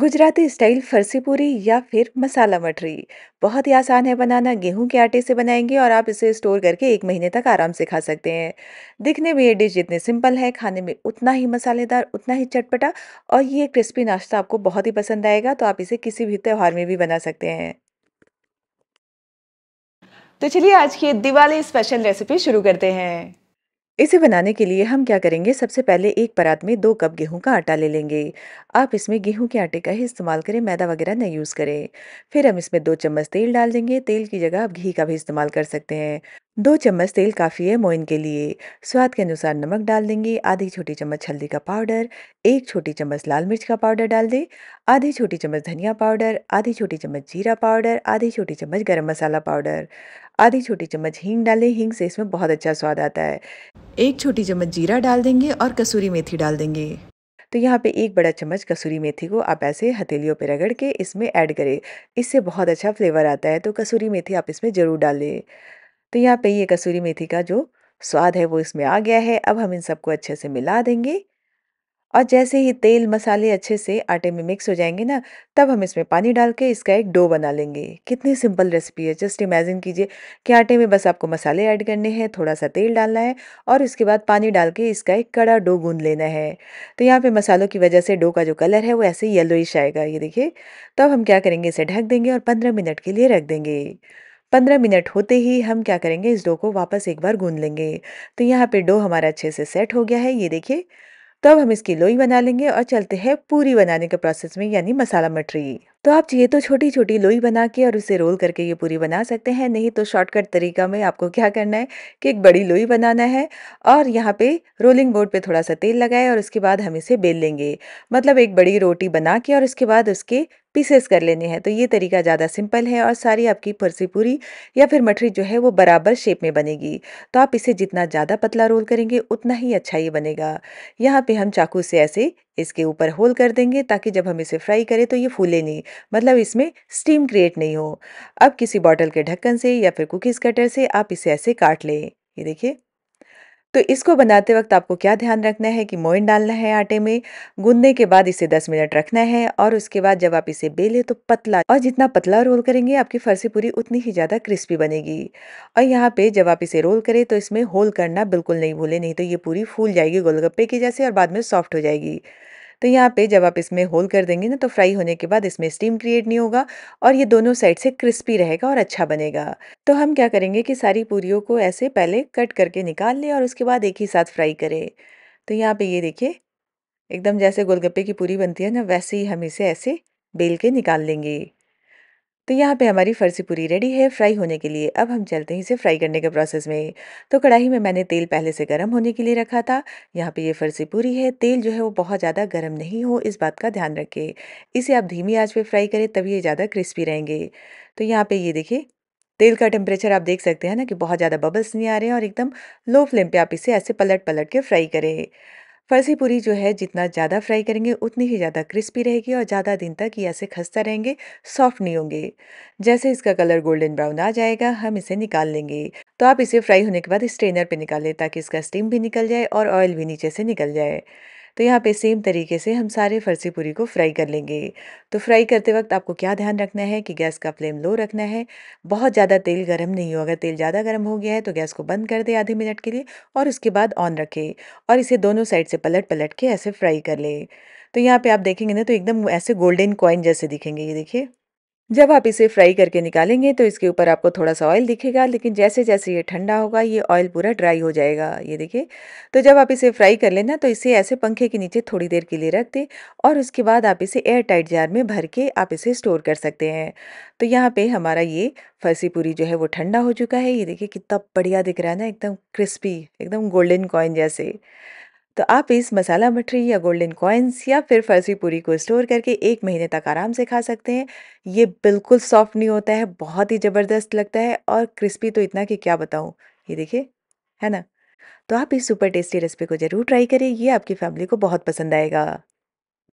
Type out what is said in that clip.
Gujarati style फरसी पूरी या फिर मसाला मठरी बहुत ही आसान है बनाना गेहूं के आटे से बनाएंगे और आप इसे स्टोर करके एक महीने तक आराम से खा सकते हैं दिखने में ये डिश जितने सिंपल है खाने में उतना ही मसालेदार उतना ही चटपटा और ये क्रिस्पी नाश्ता आपको बहुत ही पसंद आएगा तो आप इसे किसी भी त्यौहार में भी बना सकते हैं तो चलिए आज की दिवाली स्पेशल रेसिपी शुरू करते हैं इसे बनाने के लिए हम क्या करेंगे सबसे पहले एक परात में दो कप गेहूं का आटा ले लेंगे आप इसमें गेहूं के आटे का ही इस्तेमाल करें मैदा वगैरह न यूज़ करें फिर हम इसमें दो चम्मच तेल डाल देंगे तेल की जगह आप घी का भी इस्तेमाल कर सकते हैं दो चम्मच तेल काफ़ी है मोइन के लिए स्वाद के अनुसार नमक डाल देंगे आधी छोटी चम्मच हल्दी का पाउडर एक छोटी चम्मच लाल मिर्च का पाउडर डाल दें आधी छोटी चम्मच धनिया पाउडर आधी छोटी चम्मच जीरा पाउडर आधी छोटी चम्मच गरम मसाला पाउडर आधी छोटी चम्मच हींग डालें हींग से इसमें बहुत अच्छा स्वाद आता है एक छोटी चम्मच जीरा डाल देंगे और कसूरी मेथी डाल देंगे तो यहाँ पे एक बड़ा चम्मच कसूरी मेथी को आप ऐसे हथेलियों पे रगड़ के इसमें ऐड करें इससे बहुत अच्छा फ्लेवर आता है तो कसूरी मेथी आप इसमें ज़रूर डालें तो यहाँ पे ये कसूरी मेथी का जो स्वाद है वो इसमें आ गया है अब हम इन सबको अच्छे से मिला देंगे और जैसे ही तेल मसाले अच्छे से आटे में मिक्स हो जाएंगे ना तब हम इसमें पानी डाल के इसका एक डो बना लेंगे कितनी सिंपल रेसिपी है जस्ट इमेजिन कीजिए कि आटे में बस आपको मसाले ऐड करने हैं थोड़ा सा तेल डालना है और उसके बाद पानी डाल के इसका एक कड़ा डो गूंद लेना है तो यहाँ पे मसालों की वजह से डो का जो कलर है वो ऐसे येलोइश आएगा ये देखिए तब हम क्या करेंगे इसे ढक देंगे और पंद्रह मिनट के लिए रख देंगे पंद्रह मिनट होते ही हम क्या करेंगे इस डो को वापस एक बार गूंद लेंगे तो यहाँ पर डो हमारा अच्छे से सेट हो गया है ये देखिए तब हम इसकी लोई बना लेंगे और चलते हैं पूरी बनाने के प्रोसेस में यानी मसाला मटरी तो आप ये तो छोटी-छोटी लोई बना के और उसे रोल करके ये पूरी बना सकते हैं, नहीं तो शॉर्टकट तरीका में आपको क्या करना है कि एक बड़ी लोई बनाना है और यहाँ पे रोलिंग बोर्ड पे थोड़ा-सा तेल लगाए और उसके बाद हम इसे बेल लेंगे। मतलब एक बड़ी रोटी बना के और उसके बाद उसके पीसेस कर लेने हैं, तो ये तरीका ज़्यादा सिंपल है और सारी आपकी फर्सी पूरी या फिर मठरी जो है वो बराबर शेप में बनेगी। तो आप इसे जितना ज़्यादा पतला रोल करेंगे, उतना ही अच्छा ये बनेगा। यहाँ पे हम चाकू से ऐसे इसके ऊपर होल कर देंगे ताकि जब हम इसे फ्राई करें तो ये फूले नहीं मतलब इसमें स्टीम क्रिएट नहीं हो अब किसी बॉटल के ढक्कन से या फिर कुकीज़ कटर से आप इसे ऐसे काट लें ये देखिए तो इसको बनाते वक्त आपको क्या ध्यान रखना है कि मोइन डालना है आटे में गूंदने के बाद इसे 10 मिनट रखना है और उसके बाद जब आप इसे बेलें तो पतला और जितना पतला रोल करेंगे आपकी फरसी पूरी उतनी ही ज़्यादा क्रिस्पी बनेगी और यहाँ पे जब आप इसे रोल करें तो इसमें होल करना बिल्कुल नहीं भूलें नहीं तो ये पूरी फूल जाएगी गोलगप्पे की जैसे और बाद में सॉफ्ट हो जाएगी तो यहाँ पे जब आप इसमें होल कर देंगे ना तो फ्राई होने के बाद इसमें स्टीम क्रिएट नहीं होगा और ये दोनों साइड से क्रिस्पी रहेगा और अच्छा बनेगा तो हम क्या करेंगे कि सारी पूरियों को ऐसे पहले कट करके निकाल लें और उसके बाद एक ही साथ फ्राई करें तो यहाँ पर ये देखिए एकदम जैसे गोलगप्पे की पूरी बनती है ना वैसे ही हम इसे ऐसे बेल के निकाल लेंगे तो यहाँ पे हमारी फर्सी पूरी रेडी है फ्राई होने के लिए अब हम चलते हैं इसे फ्राई करने के प्रोसेस में तो कढ़ाई में मैंने तेल पहले से गर्म होने के लिए रखा था यहाँ पे ये फरसी पूरी है तेल जो है वो बहुत ज़्यादा गर्म नहीं हो इस बात का ध्यान रखें इसे आप धीमी आँच पर फ्राई करें तभी ये ज़्यादा क्रिस्पी रहेंगे तो यहाँ पर ये देखिए तेल का टेम्परेचर आप देख सकते हैं ना कि बहुत ज़्यादा बबल्स नहीं आ रहे हैं और एकदम लो फ्लेम पर आप इसे ऐसे पलट पलट के फ्राई करें फर्जी पूरी जो है जितना ज़्यादा फ्राई करेंगे उतनी ही ज़्यादा क्रिस्पी रहेगी और ज़्यादा दिन तक ये ऐसे खस्ता रहेंगे सॉफ्ट नहीं होंगे जैसे इसका कलर गोल्डन ब्राउन आ जाएगा हम इसे निकाल लेंगे तो आप इसे फ्राई होने के बाद स्ट्रेनर पे निकालें ताकि इसका स्टीम भी निकल जाए और ऑयल भी नीचे से निकल जाए तो यहाँ पे सेम तरीके से हम सारे फरसी पूरी को फ्राई कर लेंगे तो फ्राई करते वक्त आपको क्या ध्यान रखना है कि गैस का फ्लेम लो रखना है बहुत ज़्यादा तेल गर्म नहीं हो अगर तेल ज़्यादा गर्म हो गया है तो गैस को बंद कर दे आधे मिनट के लिए और उसके बाद ऑन रखें और इसे दोनों साइड से पलट पलट के ऐसे फ्राई कर ले तो यहाँ पे आप देखेंगे ना तो एकदम ऐसे गोल्डन कॉइन जैसे दिखेंगे ये देखिए जब आप इसे फ्राई करके निकालेंगे तो इसके ऊपर आपको थोड़ा सा ऑयल दिखेगा लेकिन जैसे जैसे ये ठंडा होगा ये ऑयल पूरा ड्राई हो जाएगा ये देखिए तो जब आप इसे फ्राई कर लेना तो इसे ऐसे पंखे के नीचे थोड़ी देर के लिए रख दें और उसके बाद आप इसे एयर टाइट जार में भर के आप इसे स्टोर कर सकते हैं तो यहाँ पर हमारा ये फर्सी पूरी जो है वो ठंडा हो चुका है ये देखिए कितना बढ़िया दिख रहा है ना एकदम क्रिस्पी एकदम गोल्डन कॉइन जैसे तो आप इस मसाला मठरी या गोल्डन कॉइन्स या फिर फर्जी पूरी को स्टोर करके एक महीने तक आराम से खा सकते हैं ये बिल्कुल सॉफ्ट नहीं होता है बहुत ही ज़बरदस्त लगता है और क्रिस्पी तो इतना कि क्या बताऊँ ये देखिए है ना तो आप इस सुपर टेस्टी रेसिपी को ज़रूर ट्राई करें ये आपकी फैमिली को बहुत पसंद आएगा